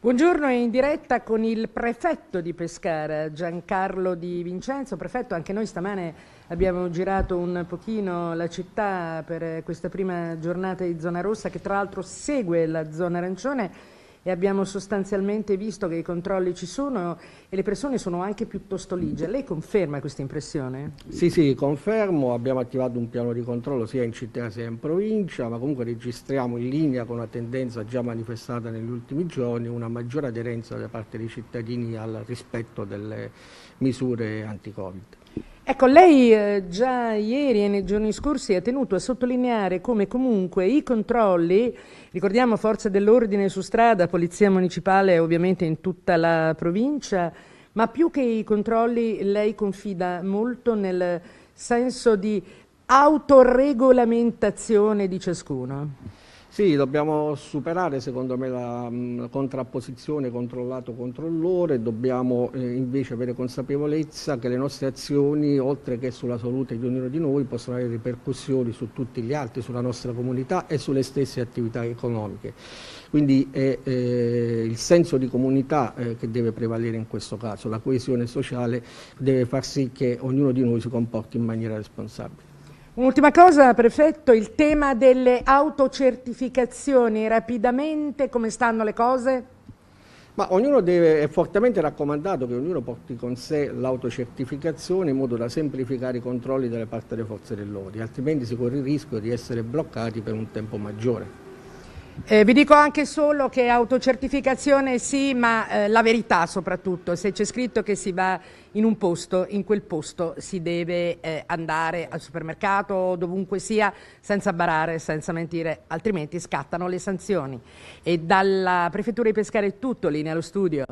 Buongiorno, è in diretta con il prefetto di Pescara, Giancarlo Di Vincenzo. Prefetto, anche noi stamane abbiamo girato un pochino la città per questa prima giornata di zona rossa che tra l'altro segue la zona arancione e abbiamo sostanzialmente visto che i controlli ci sono e le persone sono anche piuttosto ligie. Lei conferma questa impressione? Sì, sì, confermo. Abbiamo attivato un piano di controllo sia in città sia in provincia, ma comunque registriamo in linea con una tendenza già manifestata negli ultimi giorni una maggiore aderenza da parte dei cittadini al rispetto delle misure anti-Covid. Ecco, lei eh, già ieri e nei giorni scorsi ha tenuto a sottolineare come comunque i controlli, ricordiamo forze dell'ordine su strada, polizia municipale ovviamente in tutta la provincia, ma più che i controlli lei confida molto nel senso di autoregolamentazione di ciascuno. Sì, dobbiamo superare secondo me la, mh, contrapposizione controllato-controllore, dobbiamo eh, invece avere consapevolezza che le nostre azioni, oltre che sulla salute di ognuno di noi, possono avere ripercussioni su tutti gli altri, sulla nostra comunità e sulle stesse attività economiche. Quindi è eh, il senso di comunità eh, che deve prevalere in questo caso, la coesione sociale deve far sì che ognuno di noi si comporti in maniera responsabile. Un'ultima cosa, Prefetto, il tema delle autocertificazioni, rapidamente come stanno le cose? Ma ognuno deve, è fortemente raccomandato che ognuno porti con sé l'autocertificazione in modo da semplificare i controlli delle parte delle forze dell'ordine, altrimenti si corre il rischio di essere bloccati per un tempo maggiore. Eh, vi dico anche solo che autocertificazione sì, ma eh, la verità soprattutto. Se c'è scritto che si va in un posto, in quel posto si deve eh, andare al supermercato o dovunque sia senza barare, senza mentire, altrimenti scattano le sanzioni. E dalla Prefettura di Pescare è tutto linea nello studio.